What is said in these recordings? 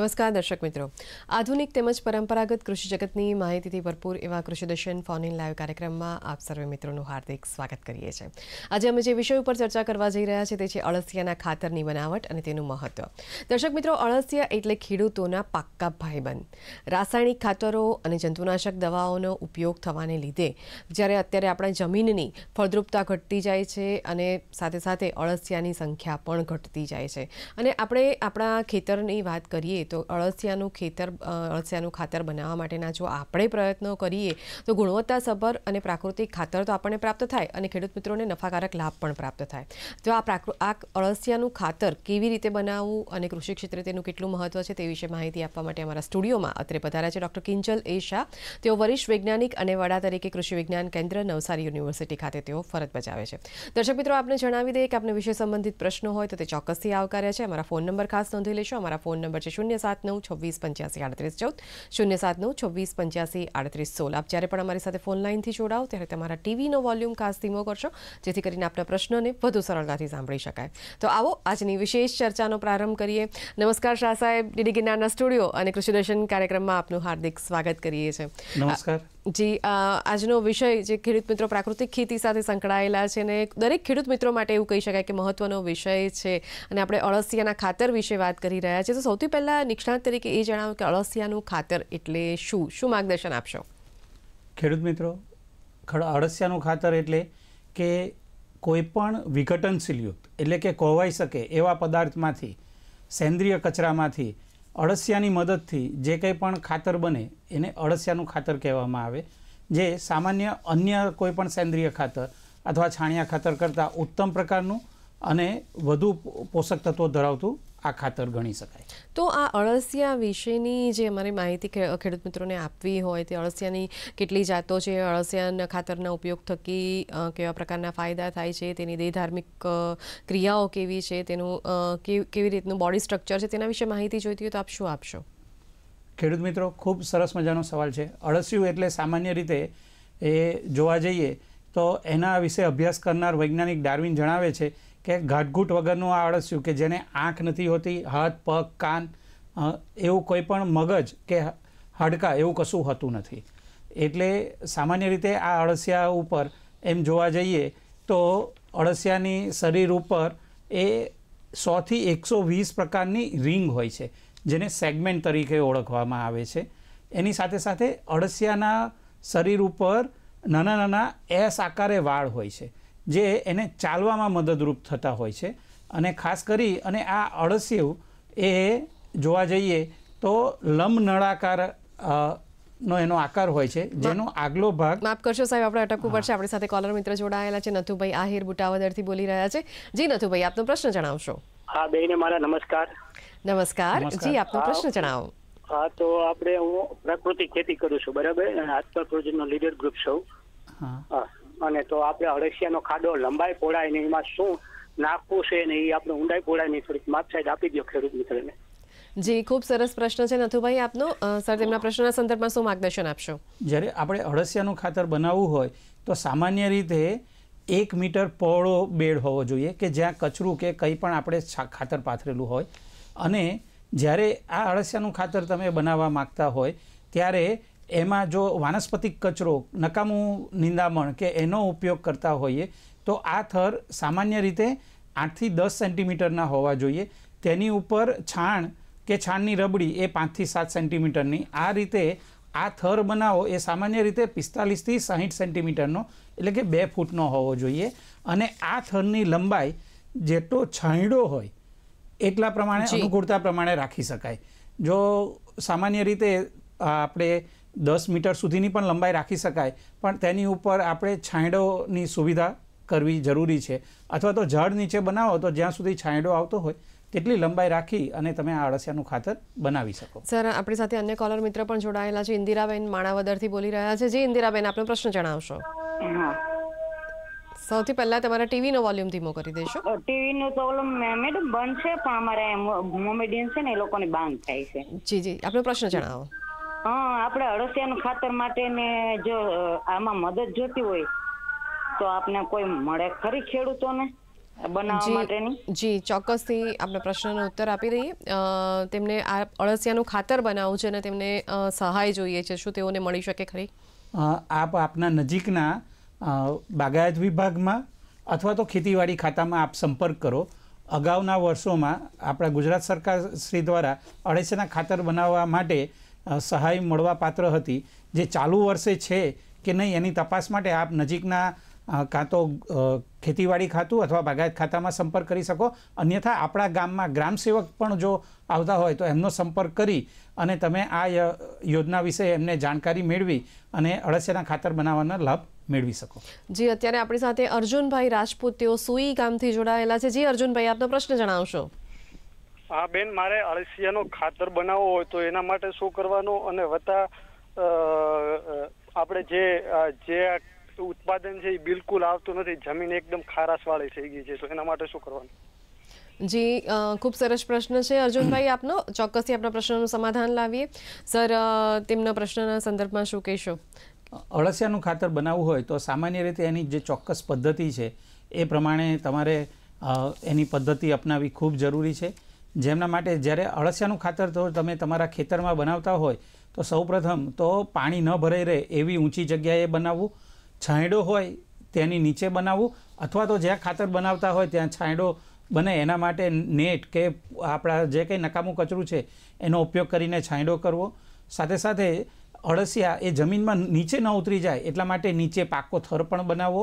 નમસ્કાર દર્શક મિત્રો આધુનિક તેમજ પરંપરાગત કૃષિ જગતની માહિતીથી ભરપૂર એવા કૃષિદર્શન ફોન ઇન લાઈવ કાર્યક્રમમાં આપ સર્વે મિત્રોનું હાર્દિક સ્વાગત કરીએ છીએ આજે અમે જે વિષય ઉપર ચર્ચા કરવા જઈ રહ્યા છીએ તે છે અળસિયાના ખાતરની બનાવટ અને તેનું મહત્વ દર્શક મિત્રો અળસિયા એટલે ખેડૂતોના પાક્કા ભાઈબંધ રાસાયણિક ખાતરો અને જંતુનાશક દવાઓનો ઉપયોગ થવાને લીધે જ્યારે અત્યારે આપણા જમીનની ફળદ્રુપતા ઘટતી જાય છે અને સાથે સાથે અળસિયાની સંખ્યા પણ ઘટતી જાય છે અને આપણે આપણા ખેતરની વાત કરીએ તો અળસિયાનું ખેતર ખાતર અળસિયાનું ખાતર બનાવવા માટેના જો આપણે પ્રયત્નો કરીએ તો ગુણવત્તાસભર અને પ્રાકૃતિક ખાતર તો આપણને પ્રાપ્ત થાય અને ખેડૂત મિત્રોને નફાકારક લાભ પણ પ્રાપ્ત થાય તો આ પ્રાકૃ આ અળસિયાનું ખાતર કેવી રીતે બનાવવું અને કૃષિ ક્ષેત્રે તેનું કેટલું મહત્વ છે તે વિશે માહિતી આપવા માટે અમારા સ્ટુડિયોમાં અત્રે પધાર્યા છે ડોક્ટર કિંજલ એ તેઓ વરિષ્ઠ વૈજ્ઞાનિક અને વડા તરીકે કૃષિ વિજ્ઞાન કેન્દ્ર નવસારી યુનિવર્સિટી ખાતે તેઓ ફરજ બજાવે છે દર્શક મિત્રો આપને જણાવી દઈએ કે આપને વિશે સંબંધિત પ્રશ્નો હોય તો તે ચોક્કસથી આવકાર્યા છે અમારા ફોન નંબર ખાસ નોંધી લેશો અમારા ફોન નંબર છે શૂન્ય સાત નવ છવ્વીસ પંચ્યાસી 7324 079 2685 3816 ચારે પણ અમારી સાથે ફોન લાઈન થી જોડાઓ ત્યારે તમારું ટીવી નો વોલ્યુમ ખાસ ધીમો કરજો જેથી કરીને આપના પ્રશ્નો ને વધુ સરળતાથી સાંભળી શકાય તો આવો આજની વિશેષ ચર્ચા નો પ્રારંભ કરીએ નમસ્કાર શાસા સાહેબ દીદીકના સ્ટુડિયો અને કૃષિ દર્શન કાર્યક્રમ માં આપનું હાર્દિક સ્વાગત કરીએ છે નમસ્કાર જી આજનો વિષય જે ખેડૂત મિત્રો પ્રાકૃતિક ખેતી સાથે સંકળાયેલા છે અને દરેક ખેડૂત મિત્રો માટે એવું કહી શકાય કે મહત્વનો વિષય છે અને આપણે અળસિયાના ખાતર વિશે વાત કરી રહ્યા છીએ તો સૌથી પહેલાં નિષ્ણાત તરીકે એ જણાવો કે અળસિયાનું ખાતર એટલે શું શું માર્ગદર્શન આપશો ખેડૂત મિત્રો અળસિયાનું ખાતર એટલે કે કોઈપણ વિઘટનશીલ વિઘટનશીલયુક્ત એટલે કે કોવાઈ શકે એવા પદાર્થમાંથી સેન્દ્રિય કચરામાંથી અળસિયાની મદદથી જે કંઈ પણ ખાતર બને એને અળસિયાનું ખાતર કહેવામાં આવે જે સામાન્ય અન્ય કોઈપણ સેન્દ્રિય ખાતર અથવા છાણિયા ખાતર કરતાં ઉત્તમ પ્રકારનું અને વધુ પોષક તત્વો ધરાવતું આ ખાતર ગણી શકાય તો આ અળસિયા વિશેની જે અમારી માહિતી ખેડૂત મિત્રોને આપવી હોય તે અળસિયાની કેટલી જાતો છે અળસિયાના ખાતરના ઉપયોગ થકી કેવા પ્રકારના ફાયદા થાય છે તેની દેહધાર્મિક ક્રિયાઓ કેવી છે તેનું કેવી રીતનું બોડી સ્ટ્રક્ચર છે તેના વિશે માહિતી જોઈતી હોય તો આપ શું આપશો ખેડૂત મિત્રો ખૂબ સરસ મજાનો સવાલ છે અળસિયું એટલે સામાન્ય રીતે એ જોવા જઈએ તો એના વિશે અભ્યાસ કરનાર વૈજ્ઞાનિક ડાર્વિન જણાવે છે કે ગાંઠગૂંટ વગરનું આ આળસ્યું કે જેને આંખ નથી હોતી હાથ પગ કાન એવું કોઈ પણ મગજ કે હાડકાં એવું કશું હોતું નથી એટલે સામાન્ય રીતે આ અળસિયા ઉપર એમ જોવા જઈએ તો અળસિયાની શરીર ઉપર એ સોથી એકસો વીસ પ્રકારની રિંગ હોય છે જેને સેગમેન્ટ તરીકે ઓળખવામાં આવે છે એની સાથે સાથે અળસિયાના શરીર ઉપર નાના નાના એસ આકારે વાળ હોય છે જે એને ચાલવામાં મદદરૂપ થતા હોય છે અને ખાસ કરી અને આ અળસિયું એ જોવા જઈએ તો લંબ નળાકાર નો એનો આકાર હોય છે જેનો આગલો ભાગ માફ કરશો સાહેબ આપણે અટકવું પડશે આપણી સાથે કોલર મિત્ર જોડાયેલા છે નથુભાઈ આહિર બુટાવદરથી બોલી રહ્યા છે જી નથુભાઈ આપનો પ્રશ્ન જણાવશો હા બેને મારા નમસ્કાર નમસ્કાર જી આપનો પ્રશ્ન જણાવો હા તો આપણે હું પ્રાકૃતિક ખેતી કરું છું બરાબર આત્મા પ્રોજેક્ટનો લીડર ગ્રુપ છું અને તો આપણે અળસિયાનો ખાડો લંબાઈ પોળાય ને એમાં શું નાખવું છે ને એ આપણે ઊંડાઈ પોળાય ને થોડીક માપ સાઈડ આપી દો ખેડૂત મિત્રને જી ખૂબ સરસ પ્રશ્ન છે નથુભાઈ આપનો સર તેમના પ્રશ્નના સંદર્ભમાં શું માર્ગદર્શન આપશો જ્યારે આપણે અળસિયાનું ખાતર બનાવવું હોય તો સામાન્ય રીતે એક મીટર પહોળો બેડ હોવો જોઈએ કે જ્યાં કચરું કે કંઈ પણ આપણે ખાતર પાથરેલું હોય અને જ્યારે આ અળસિયાનું ખાતર તમે બનાવવા માગતા હોય ત્યારે એમાં જો વાનસ્પતિક કચરો નકામું નિંદામણ કે એનો ઉપયોગ કરતા હોઈએ તો આ થર સામાન્ય રીતે આઠથી દસ સેન્ટીમીટરના હોવા જોઈએ તેની ઉપર છાણ કે છાણની રબડી એ પાંચથી સાત સેન્ટીમીટરની આ રીતે આ થર બનાવો એ સામાન્ય રીતે પિસ્તાલીસથી સાહીઠ સેન્ટીમીટરનો એટલે કે બે ફૂટનો હોવો જોઈએ અને આ થરની લંબાઈ જેટલો છાંયડો હોય એટલા પ્રમાણે અનુકૂળતા પ્રમાણે રાખી શકાય જો સામાન્ય રીતે આપણે દસ મીટર સુધીની પણ લંબાઈ રાખી શકાય પણ તેની ઉપર આપણે છાંયડોની સુવિધા કરવી જરૂરી છે અથવા તો ઝાડ નીચે બનાવો તો જ્યાં સુધી છાંયડો આવતો હોય તેટલી લંબાઈ રાખી અને તમે આ અળસિયાનું ખાતર બનાવી શકો સર આપણી સાથે અન્ય કોલર મિત્ર પણ જોડાયેલા છે ઇન્દિરાબેન માણાવદરથી બોલી રહ્યા છે જી ઇન્દિરાબેન આપનો પ્રશ્ન જણાવશો સૌથી પહેલા તમારા ટીવી નો વોલ્યુમ ધીમો કરી દેશો ટીવી નો તો મેડમ બંધ છે પણ અમારા મોમેડિયન છે ને એ લોકોને બાંધ થાય છે જી જી આપનો પ્રશ્ન જણાવો હા આપણે અળસિયાનું ખાતર માટે ને જો આમાં મદદ જોતી હોય તો આપને કોઈ મળે ખરી ખેડૂતોને જી ચોક્કસથી આપણે પ્રશ્નનો ઉત્તર આપી દઈએ તેમને આ અળસિયાનું ખાતર બનાવવું છે અને તેમને સહાય જોઈએ છે શું તેઓને મળી શકે ખરી આપ આપના નજીકના બાગાયત વિભાગમાં અથવા તો ખેતીવાડી ખાતામાં આપ સંપર્ક કરો અગાઉના વર્ષોમાં આપણા ગુજરાત સરકાર શ્રી દ્વારા અળસિયાના ખાતર બનાવવા માટે સહાય મળવાપાત્ર હતી જે ચાલુ વર્ષે છે કે નહીં એની તપાસ માટે આપ નજીકના કાં તો ખેતીવાડી ખાતું અથવા બાગાયત ખાતામાં સંપર્ક કરી શકો અન્યથા આપણા ગામમાં ગ્રામસેવક પણ જો આવતા હોય તો એમનો સંપર્ક કરી અને તમે આ યોજના વિશે એમને જાણકારી મેળવી અને અળસિયાના ખાતર બનાવવાનો લાભ મેળવી શકો જી અત્યારે આપણી સાથે અર્જુનભાઈ રાજપૂત તેઓ સુઈ ગામથી જોડાયેલા છે જી અર્જુનભાઈ આપનો પ્રશ્ન જણાવશો હા બેન મારે અળસિયાનો ખાતર બનાવવો હોય તો એના માટે શું કરવાનું અને વત્તા આપણે જે જે ઉત્પાદન છે એ બિલકુલ આવતું નથી જમીન એકદમ ખારાશવાળી થઈ ગઈ છે તો એના માટે શું કરવાનું જી ખૂબ સરસ પ્રશ્ન છે અર્જુનભાઈ આપનો ચોક્કસથી આપણા પ્રશ્નનું સમાધાન લાવીએ સર તેમના પ્રશ્નના સંદર્ભમાં શું કહેશો અળસિયાનું ખાતર બનાવવું હોય તો સામાન્ય રીતે એની જે ચોક્કસ પદ્ધતિ છે એ પ્રમાણે તમારે એની પદ્ધતિ અપનાવવી ખૂબ જરૂરી છે જેમના માટે જ્યારે અળસિયાનું ખાતર તો તમે તમારા ખેતરમાં બનાવતા હોય તો સૌપ્રથમ તો પાણી ન ભરાઈ રહે એવી ઊંચી જગ્યાએ બનાવવું છાંયડો હોય તેની નીચે બનાવવું અથવા તો જ્યાં ખાતર બનાવતા હોય ત્યાં છાંયડો બને એના માટે નેટ કે આપણા જે કંઈ નકામું કચરું છે એનો ઉપયોગ કરીને છાંયડો કરવો સાથે સાથે અળસિયા એ જમીનમાં નીચે ન ઉતરી જાય એટલા માટે નીચે પાકો થર પણ બનાવવો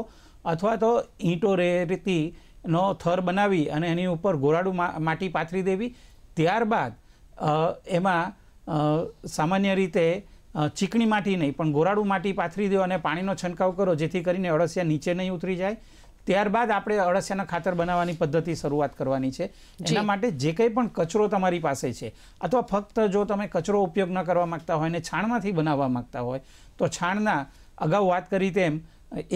અથવા તો ઈંટો રેતી નો થર બનાવી અને એની ઉપર ગોરાડું માટી પાથરી દેવી ત્યારબાદ એમાં સામાન્ય રીતે ચીકણી માટી નહીં પણ ગોરાડું માટી પાથરી દો અને પાણીનો છંટકાવ કરો જેથી કરીને અળસિયા નીચે નહીં ઉતરી જાય ત્યારબાદ આપણે અળસિયાના ખાતર બનાવવાની પદ્ધતિ શરૂઆત કરવાની છે એના માટે જે કંઈ પણ કચરો તમારી પાસે છે અથવા ફક્ત જો તમે કચરો ઉપયોગ ન કરવા માગતા હોય અને છાણમાંથી બનાવવા માગતા હોય તો છાણના અગાઉ વાત કરી તેમ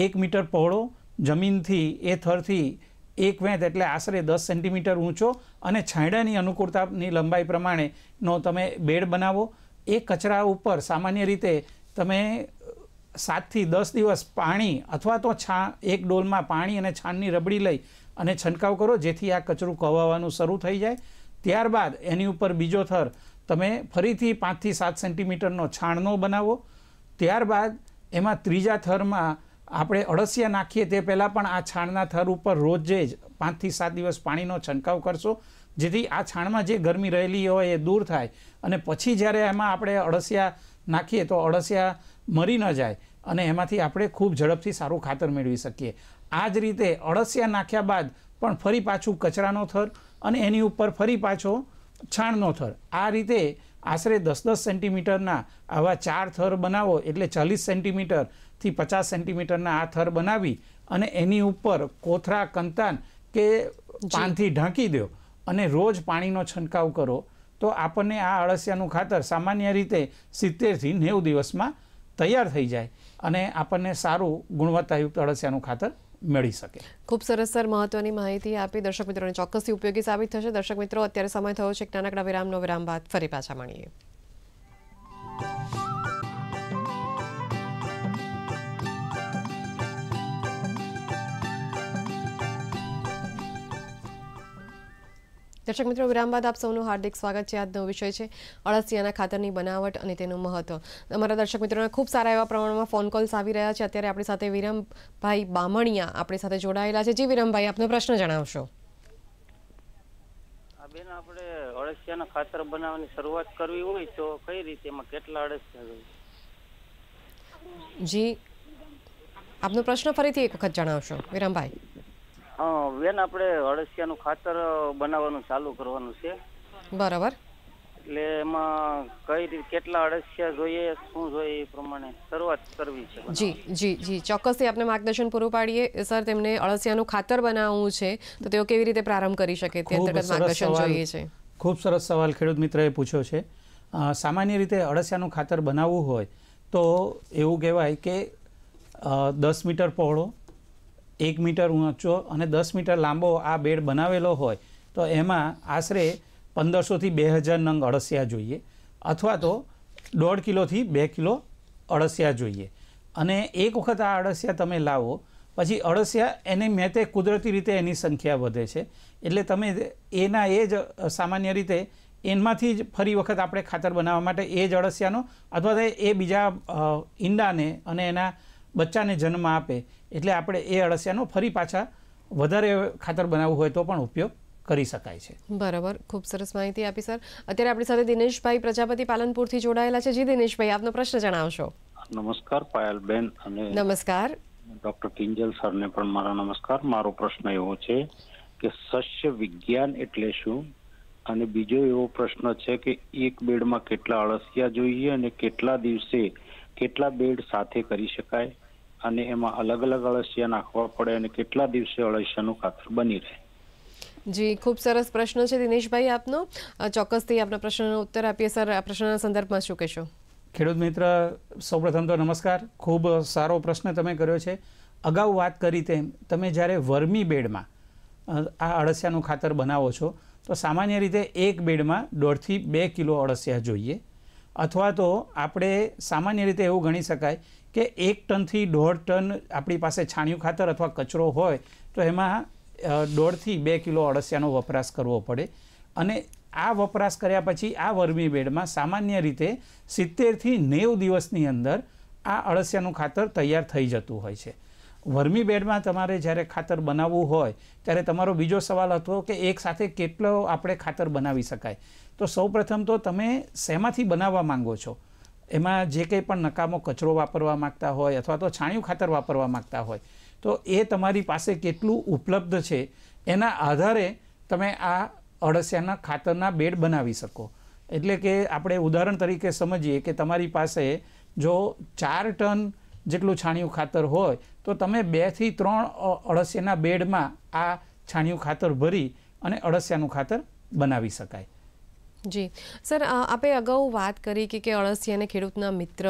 એક મીટર પહોળો જમીનથી એ થરથી એક વેંત એટલે આશરે દસ સેન્ટીમીટર ઊંચો અને છાંયડાની અનુકૂળતાની લંબાઈ પ્રમાણેનો તમે બેડ બનાવો એ કચરા ઉપર સામાન્ય રીતે તમે સાતથી દસ દિવસ પાણી અથવા તો છા એક ડોલમાં પાણી અને છાણની રબડી લઈ અને છંટકાવ કરો જેથી આ કચરું કવાવાનું શરૂ થઈ જાય ત્યારબાદ એની ઉપર બીજો થર તમે ફરીથી પાંચથી સાત સેન્ટીમીટરનો છાણનો બનાવો ત્યારબાદ એમાં ત્રીજા થરમાં આપણે અળસિયા નાખીએ તે પહેલાં પણ આ છાણના થર ઉપર રોજે જ પાંચથી સાત દિવસ પાણીનો છંટકાવ કરશો જેથી આ છાણમાં જે ગરમી રહેલી હોય એ દૂર થાય અને પછી જ્યારે એમાં આપણે અળસિયા નાખીએ તો અળસિયા મરી ન જાય અને એમાંથી આપણે ખૂબ ઝડપથી સારું ખાતર મેળવી શકીએ આ જ રીતે અળસિયા નાખ્યા બાદ પણ ફરી પાછું કચરાનો થર અને એની ઉપર ફરી પાછો છાણનો થર આ રીતે આશરે દસ દસ સેન્ટીમીટરના આવા ચાર થર બનાવો એટલે ચાલીસ સેન્ટીમીટરથી પચાસ સેન્ટીમીટરના આ થર બનાવી અને એની ઉપર કોથરા કંતાન કે પાનથી ઢાંકી દો અને રોજ પાણીનો છંટકાવ કરો તો આપણને આ અળસિયાનું ખાતર સામાન્ય રીતે સિત્તેરથી નેવું દિવસમાં તૈયાર થઈ જાય અને આપણને સારું ગુણવત્તાયુક્ત અળસિયાનું ખાતર મળી શકે ખૂબ સરસ સર મહત્વની માહિતી આપી દર્શક મિત્રોને ચોક્કસથી ઉપયોગી સાબિત થશે દર્શક મિત્રો અત્યારે સમય થયો છે એક નાનકડા વિરામનો વિરામ બાદ ફરી પાછા મળીએ દર્શક મિત્રો વિરામ બાદ આપ સૌનું હાર્દિક સ્વાગત છે આજનો વિષય છે અળસિયાના ખાતરની બનાવટ અને તેનું મહત્વ અમારા દર્શક મિત્રોના ખૂબ સારા એવા પ્રમાણમાં ફોન કોલ્સ આવી રહ્યા છે અત્યારે આપણી સાથે વિરમભાઈ બામણિયા આપણી સાથે જોડાયેલા છે જી વિરમભાઈ આપનો પ્રશ્ન જણાવશો બેન આપણે અળસિયાના ખાતર બનાવવાની શરૂઆત કરવી હોય તો કઈ રીતે એમાં કેટલા અળસિયા જી આપનો પ્રશ્ન ફરીથી એક વખત જણાવશો વિરમભાઈ બેન આપણે અળસિયાનું ખાતર બનાવવાનું ચાલુ કરવાનું છે બરાબર એટલે એમાં કઈ રીતે કેટલા અળસિયા જોઈએ શું જોઈએ એ પ્રમાણે શરૂઆત કરવી છે જી જી જી ચોક્કસથી આપણે માર્ગદર્શન પૂરું પાડીએ સર તેમને અળસિયાનું ખાતર બનાવવું છે તો તેઓ કેવી રીતે પ્રારંભ કરી શકે તે અંતર્ગત માર્ગદર્શન જોઈએ છે ખૂબ સરસ સવાલ ખેડૂત મિત્રએ પૂછ્યો છે સામાન્ય રીતે અળસિયાનું ખાતર બનાવવું હોય તો એવું કહેવાય કે દસ મીટર પહોળો એક મીટર ઊંચો અને દસ મીટર લાંબો આ બેડ બનાવેલો હોય તો એમાં આશરે પંદરસોથી બે હજાર નંગ અળસિયા જોઈએ અથવા તો દોઢ કિલોથી બે કિલો અળસિયા જોઈએ અને એક વખત આ અળસિયા તમે લાવો પછી અળસિયા એને મેં તે કુદરતી રીતે એની સંખ્યા વધે છે એટલે તમે એના એ જ સામાન્ય રીતે એમાંથી જ ફરી વખત આપણે ખાતર બનાવવા માટે એ જ અળસિયાનો અથવા તો એ બીજા ઈંડાને અને એના બચ્ચાને જન્મ આપે એટલે આપણે એ અળસિયાનો ફરી પાછા વધારે ખાતર બનાવવું હોય તો પણ ઉપયોગ કરી શકાય છે બરાબર ખૂબ સરસ માહિતી આપી સર અત્યારે આપણી સાથે દિનેશભાઈ પ્રજાપતિ પાલનપુરથી જોડાયેલા છે જી દિનેશભાઈ આપનો પ્રશ્ન જણાવશો નમસ્કાર પાયલબેન અને નમસ્કાર ડોક્ટર કિંજલ સરને પણ મારા નમસ્કાર મારો પ્રશ્ન એવો છે કે સસ્ય વિજ્ઞાન એટલે શું અને બીજો એવો પ્રશ્ન છે કે એક બેડમાં કેટલા અળસિયા જોઈએ અને કેટલા દિવસે કેટલા બેડ સાથે કરી શકાય અને એમાં અલગ અલગ અળસિયા નાખવા પડે અને કેટલા દિવસે અળસિયાનું ખાતર બની રહે જી ખૂબ સરસ પ્રશ્ન છે દિનેશભાઈ આપનો ચોક્કસથી આપના પ્રશ્નનો ઉત્તર આપીએ સર આ પ્રશ્નના સંદર્ભમાં શું કહેશો ખેડૂત મિત્ર સૌપ્રથમ તો નમસ્કાર ખૂબ સારો પ્રશ્ન તમે કર્યો છે અગાઉ વાત કરી તેમ તમે જ્યારે વર્મી બેડમાં આ અળસિયાનું ખાતર બનાવો છો તો સામાન્ય રીતે એક બેડમાં દોઢથી બે કિલો અળસિયા જોઈએ અથવા તો આપણે સામાન્ય રીતે એવું ગણી શકાય કે એક ટનથી દોઢ ટન આપણી પાસે છાણિયું ખાતર અથવા કચરો હોય તો એમાં દોઢથી બે કિલો અળસિયાનો વપરાશ કરવો પડે અને આ વપરાશ કર્યા પછી આ વર્મી બેડમાં સામાન્ય રીતે સિત્તેરથી નેવ દિવસની અંદર આ અળસિયાનું ખાતર તૈયાર થઈ જતું હોય છે વર્મી બેડમાં તમારે જ્યારે ખાતર બનાવવું હોય ત્યારે તમારો બીજો સવાલ હતો કે એકસાથે કેટલો આપણે ખાતર બનાવી શકાય તો સૌપ્રથમ તો તમે શેમાંથી બનાવવા માંગો છો એમાં જે કંઈ પણ નકામો કચરો વાપરવા માગતા હોય અથવા તો છાણિયું ખાતર વાપરવા માગતા હોય તો એ તમારી પાસે કેટલું ઉપલબ્ધ છે એના આધારે તમે આ અળસિયાના ખાતરના બેડ બનાવી શકો એટલે કે આપણે ઉદાહરણ તરીકે સમજીએ કે તમારી પાસે જો ચાર ટન જેટલું છાણિયું ખાતર હોય તો તમે બેથી ત્રણ અળસિયાના બેડમાં આ છાણિયું ખાતર ભરી અને અળસિયાનું ખાતર બનાવી શકાય જી સર આપે અગાઉ વાત કરી કે કે અળસિયાને ખેડૂતના મિત્ર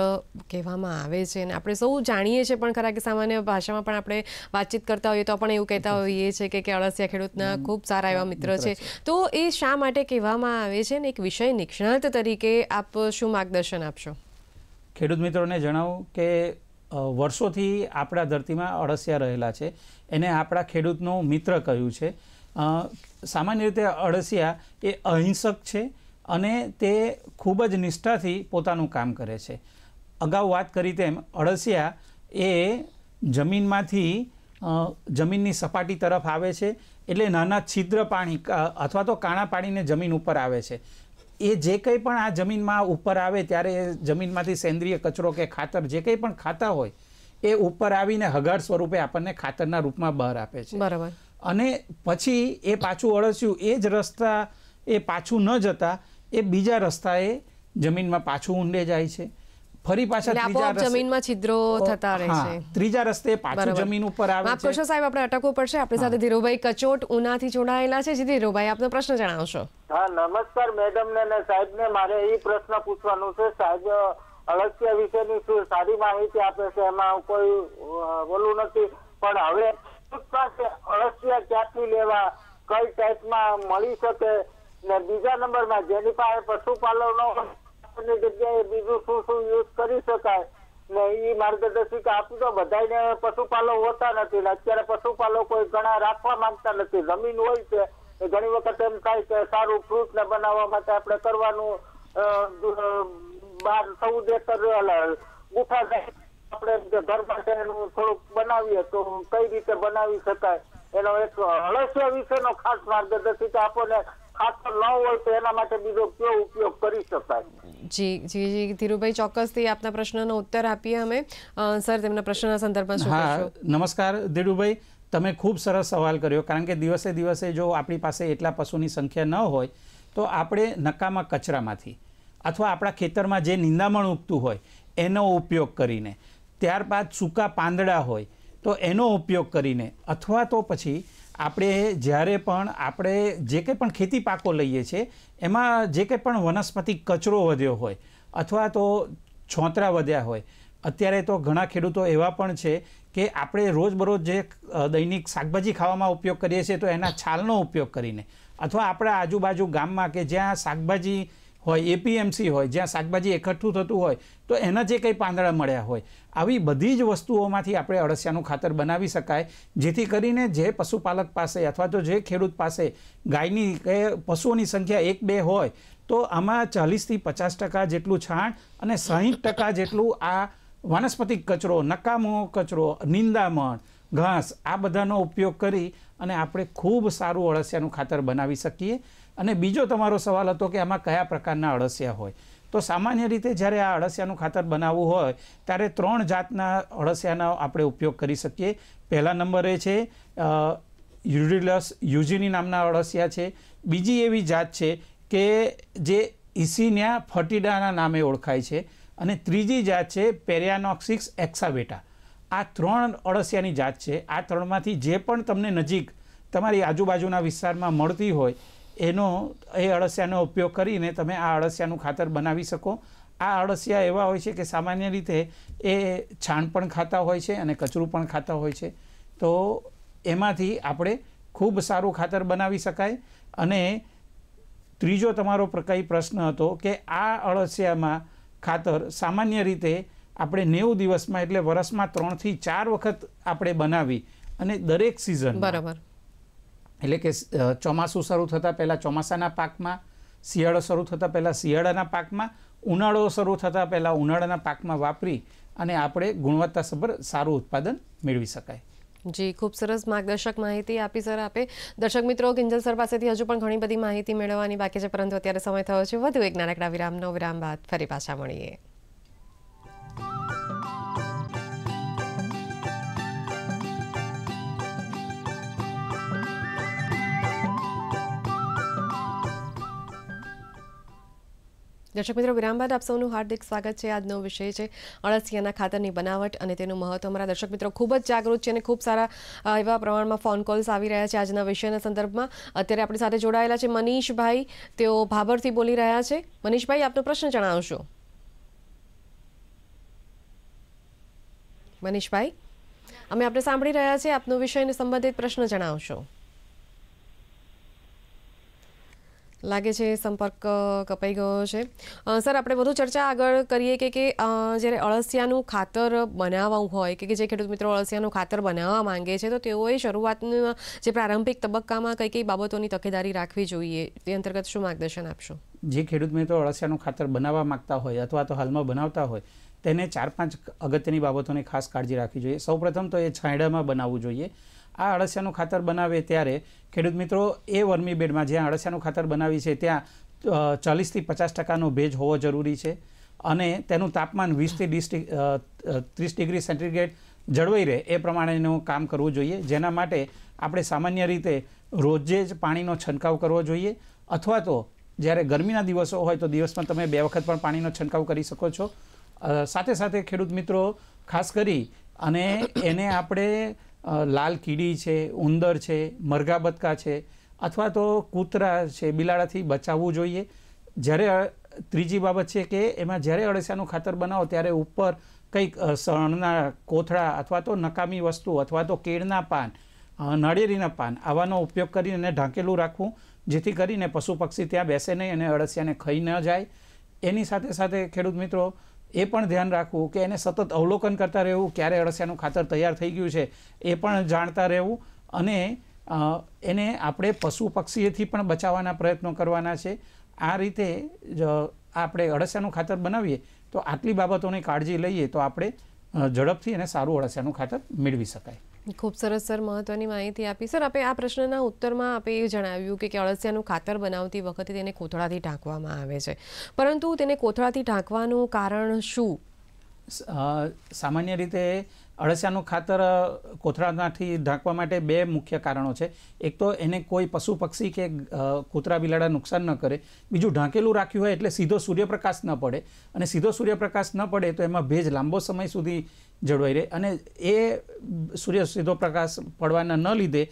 કહેવામાં આવે છે અને આપણે સૌ જાણીએ છીએ પણ ખરા કે સામાન્ય ભાષામાં પણ આપણે વાતચીત કરતા હોઈએ તો પણ એવું કહેતા હોઈએ છીએ કે કે અળસિયા ખેડૂતના ખૂબ સારા એવા મિત્ર છે તો એ શા માટે કહેવામાં આવે છે ને એક વિષય નિષ્ણાત તરીકે આપ શું માર્ગદર્શન આપશો ખેડૂત મિત્રોને જણાવું કે વર્ષોથી આપણા ધરતીમાં અળસિયા રહેલા છે એને આપણા ખેડૂતનું મિત્ર કહ્યું છે સામાન્ય રીતે અળસિયા એ અહિંસક છે અને તે ખૂબ જ નિષ્ઠાથી પોતાનું કામ કરે છે અગાઉ વાત કરી તેમ અળસિયા એ જમીનમાંથી જમીનની સપાટી તરફ આવે છે એટલે નાના છિદ્ર પાણી અથવા તો કાણા પાણીને જમીન ઉપર આવે છે એ જે કંઈ પણ આ જમીનમાં ઉપર આવે ત્યારે એ જમીનમાંથી સેન્દ્રિય કચરો કે ખાતર જે કંઈ પણ ખાતા હોય એ ઉપર આવીને હગાડ સ્વરૂપે આપણને ખાતરના રૂપમાં બહાર આપે છે બરાબર અને પછી એ પાછું અળસ્યું એ જ રસ્તા એ પાછું ન જતા એ બીજા રસ્તાએ જમીનમાં પાછું ઊંડે જાય છે ફરી પાછા ત્રીજા જમીનમાં છિદ્રો થતા રહે છે ત્રીજા રસ્તે પાછું જમીન ઉપર આવે છે માફ કરશો સાહેબ આપણે અટકવું પડશે આપણી સાથે ધીરુભાઈ કચોટ ઉનાથી જોડાયેલા છે જી ધીરુભાઈ આપનો પ્રશ્ન જણાવશો હા નમસ્કાર મેડમ ને સાહેબ ને મારે એ પ્રશ્ન પૂછવાનો છે સાહેબ અળસિયા વિશેની શું સારી માહિતી આપે છે એમાં કોઈ બોલું નથી પણ હવે અળસિયા ક્યાંથી લેવા કઈ ટાઈપમાં મળી શકે ને બીજા નંબરમાં જેની પાસે પશુપાલનનો ની જગ્યાએ બીજું શું શું યુઝ કરી શકાય ને એ માર્ગદર્શિકા આપી તો બધાને પશુપાલક હોતા નથી ને અત્યારે પશુપાલકો ઘણા રાખવા માંગતા નથી જમીન હોય છે ઘણી વખત એમ થાય કે સારું ફ્રૂટ ને બનાવવા માટે આપણે કરવાનું બાર ચૌદ એકર ગુફા આપણે ઘર માટે એનું થોડુંક બનાવીએ તો કઈ રીતે બનાવી શકાય એનો એક હળસિયા વિશેનો ખાસ માર્ગદર્શિકા આપો ને ખાતર ન હોય તો એના માટે બીજો કયો ઉપયોગ કરી શકાય જી જી જી ધીરુભાઈ ચોક્કસથી આપના પ્રશ્નનો ઉત્તર આપીએ અમે સર તેમના પ્રશ્નના સંદર્ભમાં શું હા નમસ્કાર ધીરુભાઈ તમે ખૂબ સરસ સવાલ કર્યો કારણ કે દિવસે દિવસે જો આપણી પાસે એટલા પશુની સંખ્યા ન હોય તો આપણે નકામા કચરામાંથી અથવા આપણા ખેતરમાં જે નિંદામણ ઉગતું હોય એનો ઉપયોગ કરીને ત્યારબાદ સૂકા પાંદડા હોય તો એનો ઉપયોગ કરીને અથવા તો પછી આપણે જ્યારે પણ આપણે જે કંઈ પણ ખેતી પાકો લઈએ છીએ એમાં જે કંઈ પણ વનસ્પતિ કચરો વધ્યો હોય અથવા તો છોતરા વધ્યા હોય અત્યારે તો ઘણા ખેડૂતો એવા પણ છે કે આપણે રોજબરોજ જે દૈનિક શાકભાજી ખાવામાં ઉપયોગ કરીએ છીએ તો એના છાલનો ઉપયોગ કરીને અથવા આપણા આજુબાજુ ગામમાં કે જ્યાં શાકભાજી હોય એપીએમસી હોય જ્યાં શાકભાજી એકઠું થતું હોય તો એના જે કંઈ પાંદડા મળ્યા હોય આવી બધી જ વસ્તુઓમાંથી આપણે અળસિયાનું ખાતર બનાવી શકાય જેથી કરીને જે પશુપાલક પાસે અથવા તો જે ખેડૂત પાસે ગાયની કે પશુઓની સંખ્યા એક બે હોય તો આમાં ચાલીસથી પચાસ ટકા જેટલું છાણ અને સાહીઠ ટકા જેટલું આ વાનસ્પતિક કચરો નકામો કચરો નિંદામણ ઘાસ આ બધાનો ઉપયોગ કરી અને આપણે ખૂબ સારું અળસિયાનું ખાતર બનાવી શકીએ અને બીજો તમારો સવાલ હતો કે આમાં કયા પ્રકારના અળસિયા હોય તો સામાન્ય રીતે જ્યારે આ અળસિયાનું ખાતર બનાવવું હોય ત્યારે ત્રણ જાતના અળસિયાનો આપણે ઉપયોગ કરી શકીએ પહેલા નંબરે છે યુરિલસ યુજીની નામના અળસિયા છે બીજી એવી જાત છે કે જે ઇસિનિયા ફર્ટિડાના નામે ઓળખાય છે અને ત્રીજી જાત છે પેરિયાનોક્સિક્સ એક્સાવેટા આ ત્રણ અળસિયાની જાત છે આ ત્રણમાંથી જે પણ તમને નજીક તમારી આજુબાજુના વિસ્તારમાં મળતી હોય એનો એ અળસિયાનો ઉપયોગ કરીને તમે આ અળસિયાનું ખાતર બનાવી શકો આ અળસિયા એવા હોય છે કે સામાન્ય રીતે એ છાણ પણ ખાતા હોય છે અને કચરું પણ ખાતા હોય છે તો એમાંથી આપણે ખૂબ સારું ખાતર બનાવી શકાય અને ત્રીજો તમારો કઈ પ્રશ્ન હતો કે આ અળસિયામાં ખાતર સામાન્ય રીતે આપણે નેવું દિવસમાં એટલે વર્ષમાં ત્રણથી ચાર વખત આપણે બનાવી અને દરેક સિઝન બરાબર એટલે કે ચોમાસું શરૂ થતાં પહેલાં ચોમાસાના પાકમાં શિયાળો શરૂ થતાં પહેલાં શિયાળાના પાકમાં ઉનાળો શરૂ થતાં પહેલાં ઉનાળાના પાકમાં વાપરી અને આપણે ગુણવત્તાસભર સારું ઉત્પાદન મેળવી શકાય જી ખૂબ સરસ માર્ગદર્શક માહિતી આપી સર આપે દર્શક મિત્રો કિંજલ સર પાસેથી હજુ પણ ઘણી બધી માહિતી મેળવવાની બાકી છે પરંતુ અત્યારે સમય થયો છે વધુ એક નાનકડા વિરામનો વિરામ બાદ ફરી પાછા મળીએ દર્શક મિત્રો વિરામ બાદ આપ સૌનું હાર્દિક સ્વાગત છે આજનો વિષય છે અળસિયાના ખાતરની બનાવટ અને તેનું મહત્વ અમારા દર્શક મિત્રો ખૂબ જ જાગૃત છે અને ખૂબ સારા એવા પ્રમાણમાં ફોન કોલ્સ આવી રહ્યા છે આજના વિષયના સંદર્ભમાં અત્યારે આપણી સાથે જોડાયેલા છે મનીષભાઈ તેઓ ભાભરથી બોલી રહ્યા છે મનીષભાઈ આપનો પ્રશ્ન જણાવશો મનીષભાઈ અમે આપણે સાંભળી રહ્યા છીએ આપનો વિષયને સંબંધિત પ્રશ્ન જણાવશો લાગે છે સંપર્ક કપાઈ ગયો છે સર આપણે વધુ ચર્ચા આગળ કરીએ કે કે જ્યારે અળસિયાનું ખાતર બનાવવું હોય કે જે ખેડૂત મિત્રો અળસિયાનું ખાતર બનાવવા માંગે છે તો તેઓએ શરૂઆતના જે પ્રારંભિક તબક્કામાં કઈ કઈ બાબતોની તકેદારી રાખવી જોઈએ તે અંતર્ગત શું માર્ગદર્શન આપશો જે ખેડૂત મિત્રો અળસિયાનું ખાતર બનાવવા માંગતા હોય અથવા તો હાલમાં બનાવતા હોય તેને ચાર પાંચ અગત્યની બાબતોની ખાસ કાળજી રાખવી જોઈએ સૌપ્રથમ તો એ છાંયડામાં બનાવવું જોઈએ આ અળસિયાનું ખાતર બનાવે ત્યારે ખેડૂત મિત્રો એ વર્મી બેડમાં જ્યાં અળસિયાનું ખાતર બનાવી છે ત્યાં ચાલીસથી પચાસ ટકાનો ભેજ હોવો જરૂરી છે અને તેનું તાપમાન વીસથી ડીસ ત્રીસ ડિગ્રી સેન્ટિગ્રેડ જળવાઈ રહે એ પ્રમાણેનું કામ કરવું જોઈએ જેના માટે આપણે સામાન્ય રીતે રોજે જ પાણીનો છંટકાવ કરવો જોઈએ અથવા તો જ્યારે ગરમીના દિવસો હોય તો દિવસમાં તમે બે વખત પણ પાણીનો છંટકાવ કરી શકો છો સાથે સાથે ખેડૂત મિત્રો ખાસ કરી અને એને આપણે લાલ કીડી છે ઉંદર છે મરઘા બતકા છે અથવા તો કૂતરા છે બિલાડાથી બચાવવું જોઈએ જ્યારે ત્રીજી બાબત છે કે એમાં જ્યારે અળસિયાનું ખાતર બનાવો ત્યારે ઉપર કંઈક સણના કોથળા અથવા તો નકામી વસ્તુ અથવા તો કેળના પાન નાળિયેરીના પાન આવાનો ઉપયોગ કરીને ઢાંકેલું રાખવું જેથી કરીને પશુ પક્ષી ત્યાં બેસે નહીં અને અળસિયાને ખાઈ ન જાય એની સાથે સાથે ખેડૂત મિત્રો એ પણ ધ્યાન રાખવું કે એને સતત અવલોકન કરતા રહેવું ક્યારે અળસિયાનું ખાતર તૈયાર થઈ ગયું છે એ પણ જાણતા રહેવું અને એને આપણે પશુ પક્ષીએથી પણ બચાવવાના પ્રયત્નો કરવાના છે આ રીતે જ આપણે અળસિયાનું ખાતર બનાવીએ તો આટલી બાબતોની કાળજી લઈએ તો આપણે ઝડપથી એને સારું અળસિયાનું ખાતર મેળવી શકાય ખૂબ સરસ સર મહત્વની માહિતી આપી સર આપે આ પ્રશ્નના ઉત્તરમાં આપે એ જણાવ્યું કે અળસિયાનું ખાતર બનાવતી વખતે તેને કોથળાથી ઢાંકવામાં આવે છે પરંતુ તેને કોથળાથી ઢાંકવાનું કારણ શું સામાન્ય રીતે અળસિયાનું ખાતર કોથળામાંથી ઢાંકવા માટે બે મુખ્ય કારણો છે એક તો એને કોઈ પશુ પક્ષી કે કૂતરા બિલાડા નુકસાન ન કરે બીજું ઢાંકેલું રાખ્યું હોય એટલે સીધો સૂર્યપ્રકાશ ન પડે અને સીધો સૂર્યપ્રકાશ ન પડે તો એમાં ભેજ લાંબો સમય સુધી જળવાઈ રહે અને એ સૂર્ય સીધો પ્રકાશ પડવાના ન લીધે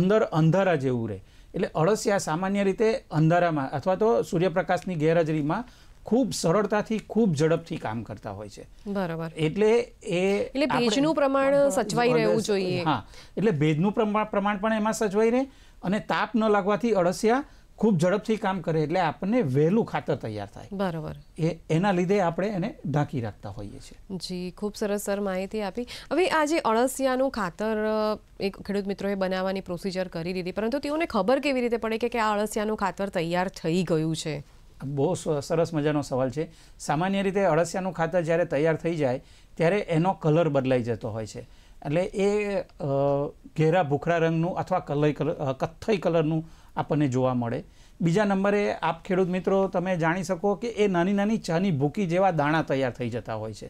અંદર અંધારા જેવું રહે એટલે અળસિયા સામાન્ય રીતે અંધારામાં અથવા તો સૂર્યપ્રકાશની ગેરહાજરીમાં ખૂબ સરળતાથી ખૂબ ઝડપથી કામ કરતા હોય છે બરાબર એટલે એ એટલે ભેજનું પ્રમાણ સચવાઈ રહેવું જોઈએ હા એટલે ભેજનું પ્રમાણ પણ એમાં સચવાઈ રહે અને તાપ ન લાગવાથી અળસિયા ખૂબ ઝડપથી કામ કરે એટલે આપણને વહેલું ખાતર તૈયાર થાય બરાબર એ એના લીધે આપણે એને ઢાંકી રાખતા હોઈએ છીએ જી ખૂબ સરસ સર માહિતી આપી હવે આજે અળસિયાનું ખાતર એક ખેડૂત મિત્રોએ બનાવવાની પ્રોસિજર કરી દીધી પરંતુ તેઓને ખબર કેવી રીતે પડે કે આ અળસિયાનું ખાતર તૈયાર થઈ ગયું છે બહુ સરસ મજાનો સવાલ છે સામાન્ય રીતે અળસિયાનું ખાતર જ્યારે તૈયાર થઈ જાય ત્યારે એનો કલર બદલાઈ જતો હોય છે એટલે એ ઘેરા ભૂખરા રંગનું અથવા કલઈ કલર કથ્થઈ કલરનું આપણને જોવા મળે બીજા નંબરે આપ ખેડૂત મિત્રો તમે જાણી શકો કે એ નાની નાની ચાની ભૂકી જેવા દાણા તૈયાર થઈ જતા હોય છે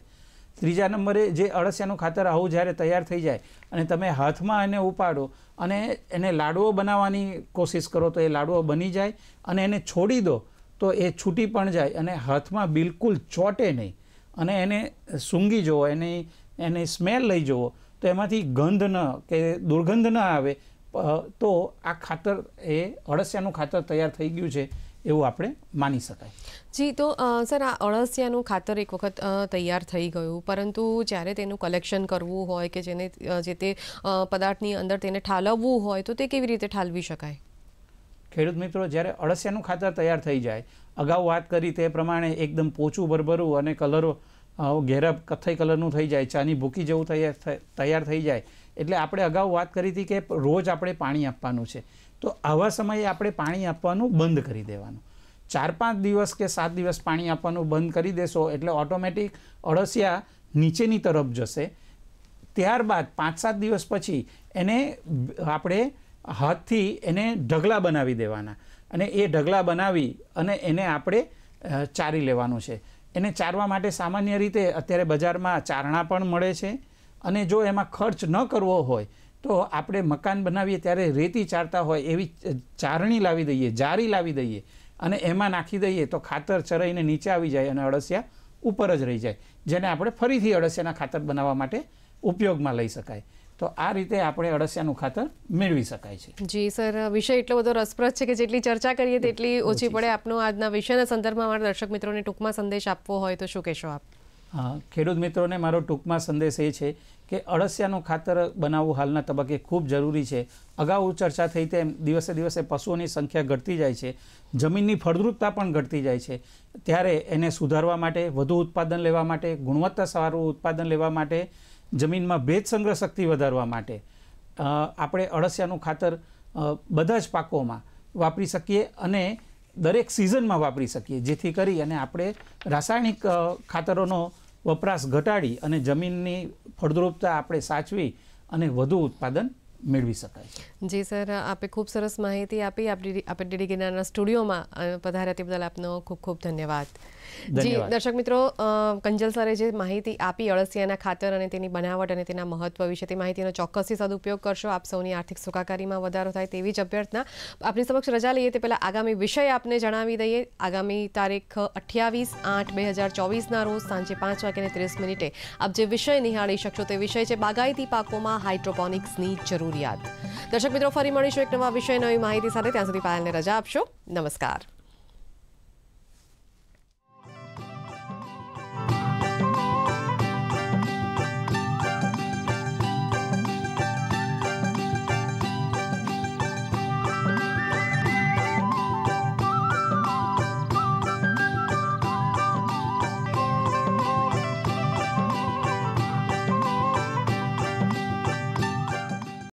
ત્રીજા નંબરે જે અળસિયાનું ખાતર આવું જ્યારે તૈયાર થઈ જાય અને તમે હાથમાં એને ઉપાડો અને એને લાડવો બનાવવાની કોશિશ કરો તો એ લાડવો બની જાય અને એને છોડી દો તો એ છૂટી પણ જાય અને હાથમાં બિલકુલ ચોટે નહીં અને એને સૂંઘી જુઓ એને એને સ્મેલ લઈ જુઓ તો એમાંથી ગંધ ન કે દુર્ગંધ ન આવે તો આ ખાતર એ અળસિયાનું ખાતર તૈયાર થઈ ગયું છે એવું આપણે માની શકાય જી તો સર આ અળસિયાનું ખાતર એક વખત તૈયાર થઈ ગયું પરંતુ જ્યારે તેનું કલેક્શન કરવું હોય કે જેને જે તે પદાર્થની અંદર તેને ઠાલવવું હોય તો તે કેવી રીતે ઠાલવી શકાય ખેડૂત મિત્રો જ્યારે અળસિયાનું ખાતર તૈયાર થઈ જાય અગાઉ વાત કરી તે પ્રમાણે એકદમ પોચું ભરભરું અને કલરો ઘેરા કથ્થઈ કલરનું થઈ જાય ચાની ભૂકી જેવું તૈયાર થઈ જાય એટલે આપણે અગાઉ વાત કરી હતી કે રોજ આપણે પાણી આપવાનું છે તો આવા સમયે આપણે પાણી આપવાનું બંધ કરી દેવાનું ચાર પાંચ દિવસ કે સાત દિવસ પાણી આપવાનું બંધ કરી દેશો એટલે ઓટોમેટિક અળસિયા નીચેની તરફ જશે ત્યારબાદ પાંચ સાત દિવસ પછી એને આપણે હાથથી એને ઢગલા બનાવી દેવાના અને એ ઢગલા બનાવી અને એને આપણે ચારી લેવાનું છે એને ચારવા માટે સામાન્ય રીતે અત્યારે બજારમાં ચારણા પણ મળે છે અને જો એમાં ખર્ચ ન કરવો હોય તો આપણે મકાન બનાવીએ ત્યારે રેતી ચારતા હોય એવી ચારણી લાવી દઈએ જારી લાવી દઈએ અને એમાં નાખી દઈએ તો ખાતર ચરાઈને નીચે આવી જાય અને અળસિયા ઉપર જ રહી જાય જેને આપણે ફરીથી અળસિયાના ખાતર બનાવવા માટે ઉપયોગમાં લઈ શકાય તો આ રીતે આપણે અળસિયાનું ખાતર મેળવી શકાય છે જી સર વિષય એટલો બધો રસપ્રદ છે કે જેટલી ચર્ચા કરીએ તેટલી ઓછી પડે આપનો આજના વિષયના સંદર્ભમાં અમારા દર્શક મિત્રોને ટૂંકમાં સંદેશ આપવો હોય તો શું કહેશો આપ ખેડૂત મિત્રોને મારો ટૂંકમાં સંદેશ એ છે કે અળસિયાનું ખાતર બનાવવું હાલના તબક્કે ખૂબ જરૂરી છે અગાઉ ચર્ચા થઈ તેમ દિવસે દિવસે પશુઓની સંખ્યા ઘટતી જાય છે જમીનની ફળદ્રુપતા પણ ઘટતી જાય છે ત્યારે એને સુધારવા માટે વધુ ઉત્પાદન લેવા માટે ગુણવત્તા સારું ઉત્પાદન લેવા માટે જમીનમાં ભેજ સંગ્રહ શક્તિ વધારવા માટે આપણે અળસિયાનું ખાતર બધા જ પાકોમાં વાપરી શકીએ અને દરેક સિઝનમાં વાપરી શકીએ જેથી કરી અને આપણે રાસાયણિક ખાતરોનો વપરાશ ઘટાડી અને જમીનની ફળદ્રુપતા આપણે સાચવી અને વધુ ઉત્પાદન મેળવી શકાય છે જી સર આપે ખૂબ સરસ માહિતી આપી આપણી આપણે ડીડી ગિરનારના સ્ટુડિયોમાં પધાર્યા તે બદલ આપનો ખૂબ ખૂબ ધન્યવાદ જી દર્શક મિત્રો કંજલ સરે જે માહિતી આપી અળસિયાના ખાતર અને તેની બનાવટ અને તેના મહત્વ વિશે તે માહિતીનો ચોક્કસથી સદુપયોગ કરશો આપ સૌની આર્થિક સુખાકારીમાં વધારો થાય તેવી જ અભ્યર્થના આપની સમક્ષ રજા લઈએ તે પહેલાં આગામી વિષય આપને જણાવી દઈએ આગામી તારીખ અઠ્યાવીસ આઠ બે હજાર ચોવીસના રોજ સાંજે પાંચ વાગ્યાને ત્રીસ મિનિટે આપ જે વિષય નિહાળી શકશો તે વિષય છે બાગાયતી પાકોમાં હાઇડ્રોપોનિક્સની જરૂરિયાત દર્શક મિત્રો ફરી મળીશું એક નવા વિષય નવી માહિતી સાથે ત્યાં સુધી પાયલને રજા આપશો નમસ્કાર